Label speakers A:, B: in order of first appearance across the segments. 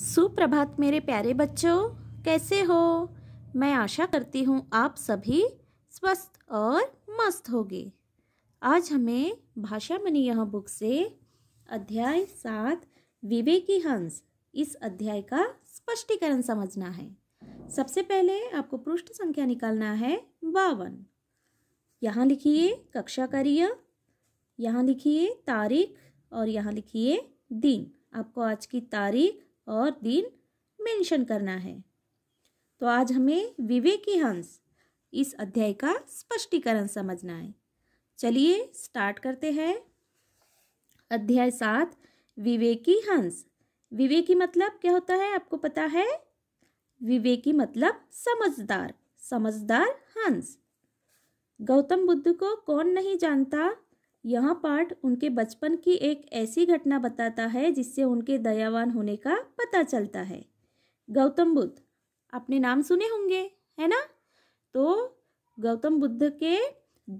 A: सुप्रभात मेरे प्यारे बच्चों कैसे हो मैं आशा करती हूँ आप सभी स्वस्थ और मस्त होगे आज हमें भाषा मनी यह बुक से अध्याय सात विवेकी हंस इस अध्याय का स्पष्टीकरण समझना है सबसे पहले आपको पृष्ठ संख्या निकालना है बावन यहाँ लिखिए कक्षा कार्य यहाँ लिखिए तारीख और यहाँ लिखिए दिन आपको आज की तारीख और दिन मेंशन करना है तो आज हमें विवेकी हंस इस अध्याय का स्पष्टीकरण समझना है चलिए स्टार्ट करते हैं अध्याय सात विवेकी हंस विवेकी मतलब क्या होता है आपको पता है विवेकी मतलब समझदार समझदार हंस गौतम बुद्ध को कौन नहीं जानता यह पाठ उनके बचपन की एक ऐसी घटना बताता है जिससे उनके दयावान होने का पता चलता है गौतम बुद्ध आपने नाम सुने होंगे है ना तो गौतम बुद्ध के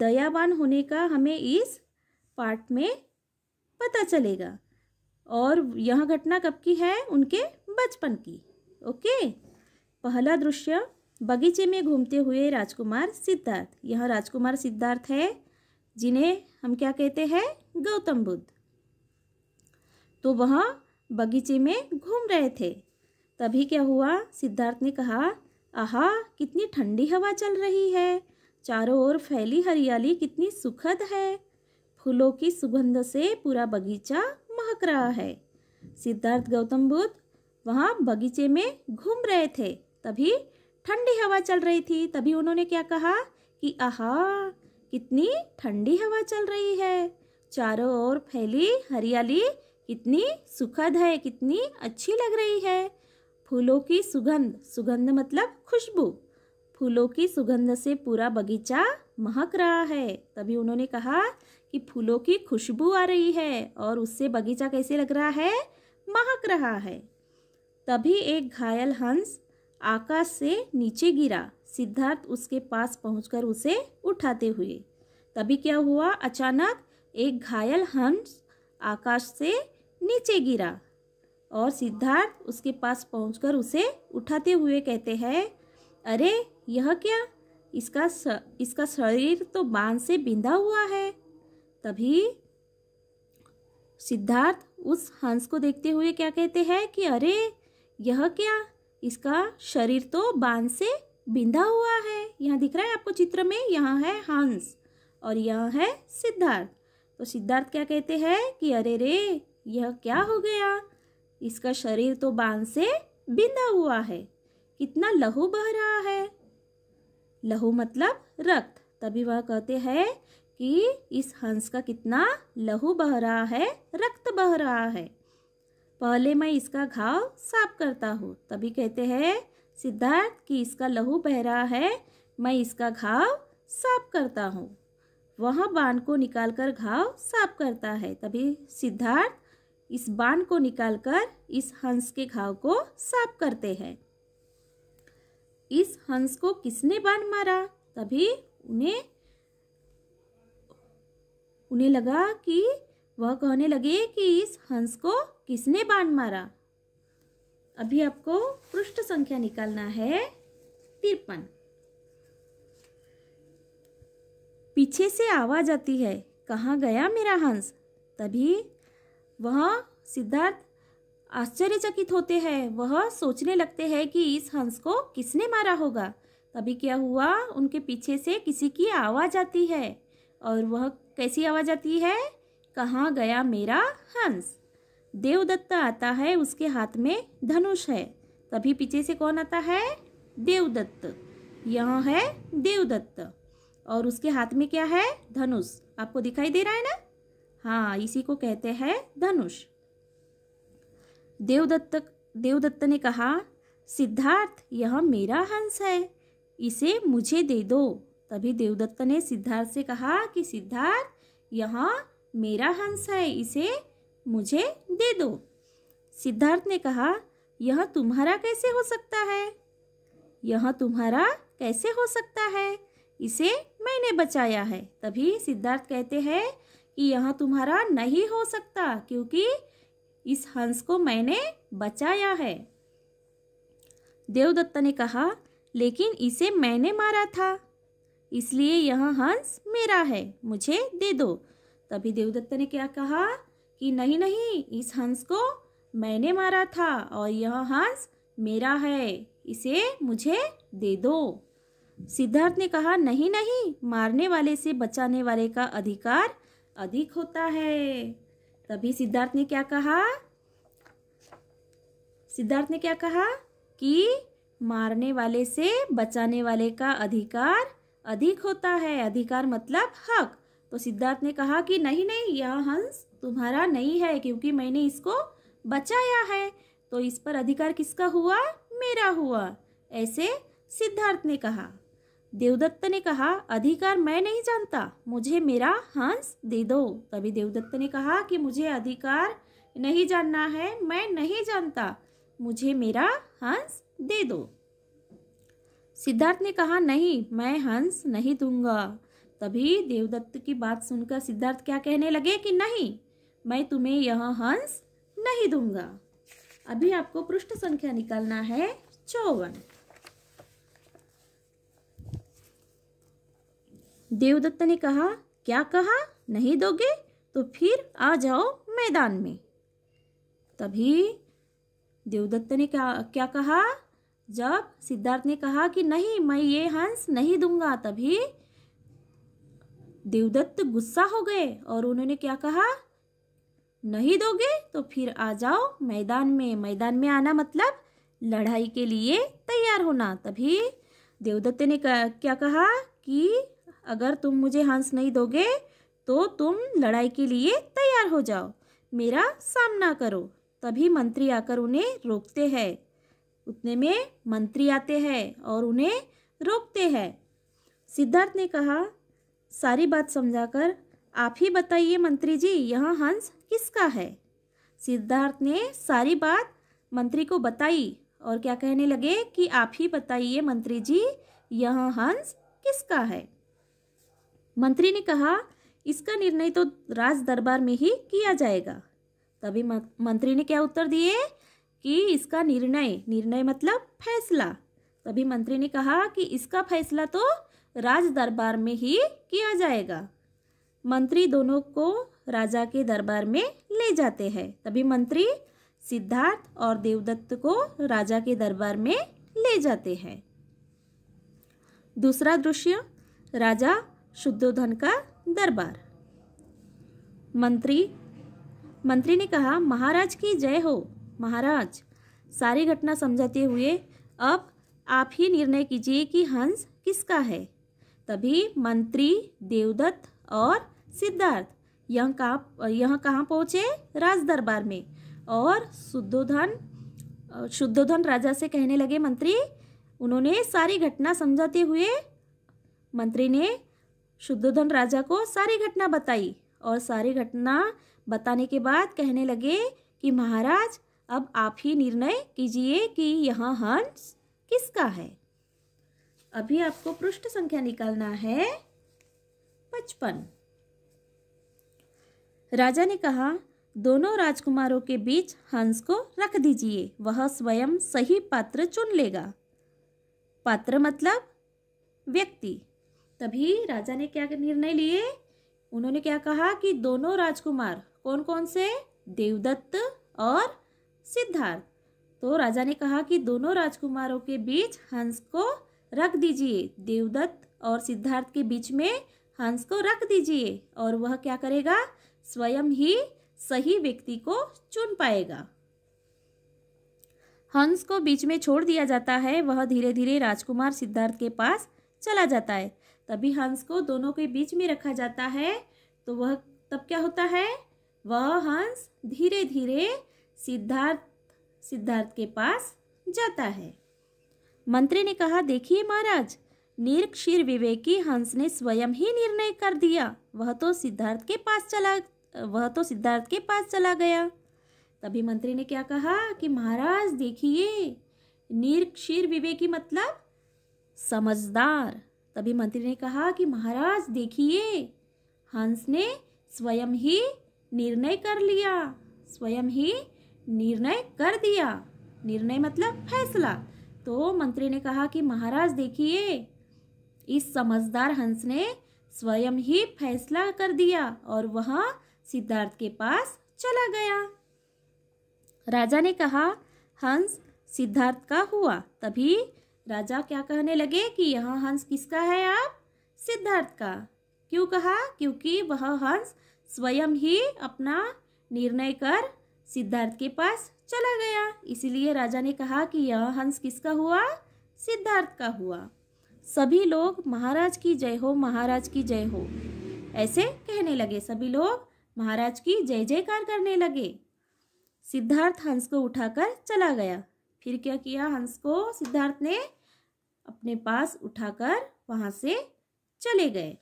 A: दयावान होने का हमें इस पाठ में पता चलेगा और यह घटना कब की है उनके बचपन की ओके पहला दृश्य बगीचे में घूमते हुए राजकुमार सिद्धार्थ यह राजकुमार सिद्धार्थ है जिन्हें हम क्या कहते हैं गौतम बुद्ध तो वह बगीचे में घूम रहे थे तभी क्या हुआ सिद्धार्थ ने कहा आहा कितनी ठंडी हवा चल रही है चारों ओर फैली हरियाली कितनी सुखद है फूलों की सुगंध से पूरा बगीचा महक रहा है सिद्धार्थ गौतम बुद्ध वहाँ बगीचे में घूम रहे थे तभी ठंडी हवा चल रही थी तभी उन्होंने क्या कहा कि आहा कितनी ठंडी हवा चल रही है चारों ओर फैली हरियाली कितनी सुखद है कितनी अच्छी लग रही है फूलों की सुगंध सुगंध मतलब खुशबू फूलों की सुगंध से पूरा बगीचा महक रहा है तभी उन्होंने कहा कि फूलों की खुशबू आ रही है और उससे बगीचा कैसे लग रहा है महक रहा है तभी एक घायल हंस आकाश से नीचे गिरा सिद्धार्थ उसके पास पहुंचकर उसे उठाते हुए तभी क्या हुआ अचानक एक घायल हंस आकाश से नीचे गिरा और सिद्धार्थ उसके पास पहुंचकर उसे उठाते हुए कहते हैं अरे यह क्या इसका स, इसका शरीर तो बांध से बिंधा हुआ है तभी सिद्धार्थ उस हंस को देखते हुए क्या कहते हैं कि अरे यह क्या इसका शरीर तो बांध से बिंधा हुआ है यहाँ दिख रहा है आपको चित्र में यहाँ है हंस और यहाँ है सिद्धार्थ तो सिद्धार्थ क्या कहते हैं कि अरे रे यह क्या हो गया इसका शरीर तो बांध से बिंधा हुआ है कितना लहू बह रहा है लहू मतलब रक्त तभी वह कहते हैं कि इस हंस का कितना लहू बह रहा है रक्त बह रहा है पहले मैं इसका घाव साफ करता हूँ तभी कहते हैं सिद्धार्थ कि इसका लहू बह रहा है मैं इसका घाव साफ करता हूँ वह बाण को निकालकर घाव साफ करता है तभी सिद्धार्थ इस बाण को निकालकर इस हंस के घाव को साफ करते हैं इस हंस को किसने बाण मारा तभी उन्हें उन्हें लगा कि वह कहने लगे कि इस हंस को किसने बाण मारा अभी आपको पृष्ठ संख्या निकालना है तिरपन पीछे से आवाज आती है कहाँ गया मेरा हंस तभी वह सिद्धार्थ आश्चर्यचकित होते हैं वह सोचने लगते हैं कि इस हंस को किसने मारा होगा तभी क्या हुआ उनके पीछे से किसी की आवाज़ आती है और वह कैसी आवाज़ आती है कहाँ गया मेरा हंस देवदत्त आता है उसके हाथ में धनुष है तभी पीछे से कौन आता है देवदत्त यह है देवदत्त और उसके हाथ में क्या है धनुष आपको दिखाई दे रहा है ना हाँ इसी को कहते हैं धनुष देवदत्त देवदत्त ने कहा सिद्धार्थ यह मेरा हंस है इसे मुझे दे दो तभी देवदत्त ने सिद्धार्थ से कहा कि सिद्धार्थ यह मेरा हंस है इसे मुझे दे दो सिद्धार्थ ने कहा यह तुम्हारा कैसे हो सकता है यह तुम्हारा कैसे हो सकता है इसे मैंने बचाया है तभी सिद्धार्थ कहते हैं कि यह तुम्हारा नहीं हो सकता क्योंकि इस हंस को मैंने बचाया है देवदत्त ने कहा लेकिन इसे मैंने मारा था इसलिए यह हंस मेरा है मुझे दे दो तभी देवदत्त ने क्या कहा कि नहीं नहीं इस हंस को मैंने मारा था और यह हंस मेरा है इसे मुझे दे दो सिद्धार्थ ने कहा नहीं नहीं मारने वाले से बचाने वाले का अधिकार अधिक होता है तभी सिद्धार्थ ने क्या कहा सिद्धार्थ ने क्या कहा कि मारने वाले से बचाने वाले का अधिकार अधिक होता है अधिकार मतलब हक तो सिद्धार्थ ने कहा कि नहीं नहीं यह हंस तुम्हारा नहीं है क्योंकि मैंने इसको बचाया है तो इस पर अधिकार किसका हुआ मेरा हुआ ऐसे सिद्धार्थ ने कहा देवदत्त ने कहा अधिकार मैं नहीं जानता मुझे मेरा हंस दे दो तभी देवदत्त ने कहा कि मुझे अधिकार नहीं जानना है मैं नहीं जानता मुझे मेरा हंस दे दो सिद्धार्थ ने कहा नहीं मैं हंस नहीं दूंगा तभी देवदत्त की बात सुनकर सिद्धार्थ क्या कहने लगे कि नहीं मैं तुम्हें यह हंस नहीं दूंगा अभी आपको पृष्ठ संख्या निकालना है चौवन देवदत्त ने कहा क्या कहा नहीं दोगे तो फिर आ जाओ मैदान में तभी देवदत्त ने क्या क्या कहा जब सिद्धार्थ ने कहा कि नहीं मैं ये हंस नहीं दूंगा तभी देवदत्त गुस्सा हो गए और उन्होंने क्या कहा नहीं दोगे तो फिर आ जाओ मैदान में मैदान में आना मतलब लड़ाई के लिए तैयार होना तभी देवदत्त ने क्या कहा कि अगर तुम मुझे हंस नहीं दोगे तो तुम लड़ाई के लिए तैयार हो जाओ मेरा सामना करो तभी मंत्री आकर उन्हें रोकते हैं उतने में मंत्री आते हैं और उन्हें रोकते हैं सिद्धार्थ ने कहा सारी बात समझाकर आप ही बताइए मंत्री जी यहाँ हंस किसका है सिद्धार्थ ने सारी बात मंत्री को बताई और क्या कहने लगे कि आप ही बताइए मंत्री जी यह हंस किसका है मंत्री ने कहा इसका निर्णय तो राज दरबार में ही किया जाएगा तभी मंत्री ने क्या उत्तर दिए कि इसका निर्णय निर्णय मतलब फैसला तभी मंत्री ने कहा कि इसका फैसला तो राज दरबार में ही किया जाएगा मंत्री दोनों को राजा के दरबार में ले जाते हैं तभी मंत्री सिद्धार्थ और देवदत्त को राजा के दरबार में ले जाते हैं दूसरा दृश्य राजा शुद्धोधन का दरबार मंत्री मंत्री ने कहा महाराज की जय हो महाराज सारी घटना समझाते हुए अब आप ही निर्णय कीजिए कि हंस किसका है तभी मंत्री देवदत्त और सिद्धार्थ यह कहाँ यह कहाँ पहुँचे राज दरबार में और शुद्धोधन शुद्धोधन राजा से कहने लगे मंत्री उन्होंने सारी घटना समझाते हुए मंत्री ने शुद्धोधन राजा को सारी घटना बताई और सारी घटना बताने के बाद कहने लगे कि महाराज अब आप ही निर्णय कीजिए कि यह हंस किसका है अभी आपको पृष्ठ संख्या निकालना है पचपन राजा ने कहा दोनों राजकुमारों के बीच हंस को रख दीजिए वह स्वयं सही पात्र चुन लेगा पात्र मतलब व्यक्ति तभी राजा ने क्या निर्णय लिए उन्होंने क्या कहा कि दोनों राजकुमार कौन कौन से देवदत्त और सिद्धार्थ तो राजा ने कहा कि दोनों राजकुमारों के बीच हंस को रख दीजिए देवदत्त और सिद्धार्थ के बीच में हंस को रख दीजिए और वह क्या करेगा स्वयं ही सही व्यक्ति को चुन पाएगा हंस को बीच में छोड़ दिया जाता है वह धीरे धीरे राजकुमार सिद्धार्थ के पास चला जाता है तभी हंस को दोनों के बीच में रखा जाता है तो वह तब क्या होता है वह हंस धीरे धीरे सिद्धार्थ सिद्धार्थ के पास जाता है मंत्री ने कहा देखिए महाराज निरक्षीर विवेकी हंस ने स्वयं ही निर्णय कर दिया वह तो सिद्धार्थ के पास चला वह तो सिद्धार्थ के पास चला गया तभी मंत्री ने क्या कहा कि महाराज देखिए निरक्षीर विवेकी मतलब समझदार तभी मंत्री ने कहा कि महाराज देखिए हंस ने स्वयं ही निर्णय कर लिया स्वयं ही निर्णय कर दिया निर्णय मतलब फैसला तो मंत्री ने कहा कि महाराज देखिए इस समझदार हंस ने स्वयं ही फैसला कर दिया और वह सिद्धार्थ के पास चला गया राजा ने कहा हंस सिद्धार्थ का हुआ तभी राजा क्या कहने लगे कि यह हंस किसका है आप सिद्धार्थ का क्यों कहा क्योंकि वह हंस स्वयं ही अपना निर्णय कर सिद्धार्थ के पास चला गया इसीलिए राजा ने कहा कि यह हंस किसका हुआ सिद्धार्थ का हुआ सभी लोग महाराज की जय हो महाराज की जय हो ऐसे कहने लगे सभी लोग महाराज की जय जयकार करने लगे सिद्धार्थ हंस को उठाकर चला गया फिर क्या किया हंस को सिद्धार्थ ने अपने पास उठाकर वहाँ से चले गए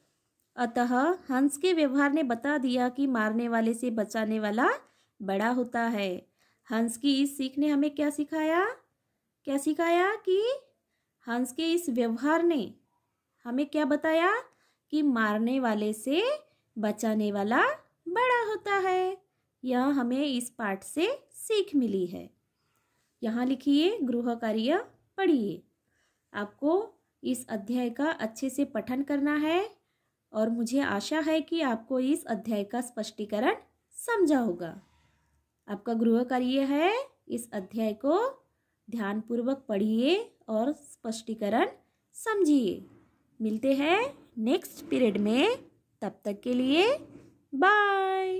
A: अतः हंस के व्यवहार ने बता दिया कि मारने वाले से बचाने वाला बड़ा होता है हंस की इस सीख ने हमें क्या सिखाया क्या सिखाया कि हंस के इस व्यवहार ने हमें क्या बताया कि मारने वाले से बचाने वाला बड़ा होता है यह हमें इस पाठ से सीख मिली है यहाँ लिखिए गृह कार्य पढ़िए आपको इस अध्याय का अच्छे से पठन करना है और मुझे आशा है कि आपको इस अध्याय का स्पष्टीकरण समझा होगा आपका गृह कार्य है इस अध्याय को ध्यानपूर्वक पढ़िए और स्पष्टीकरण समझिए मिलते हैं नेक्स्ट पीरियड में तब तक के लिए Bye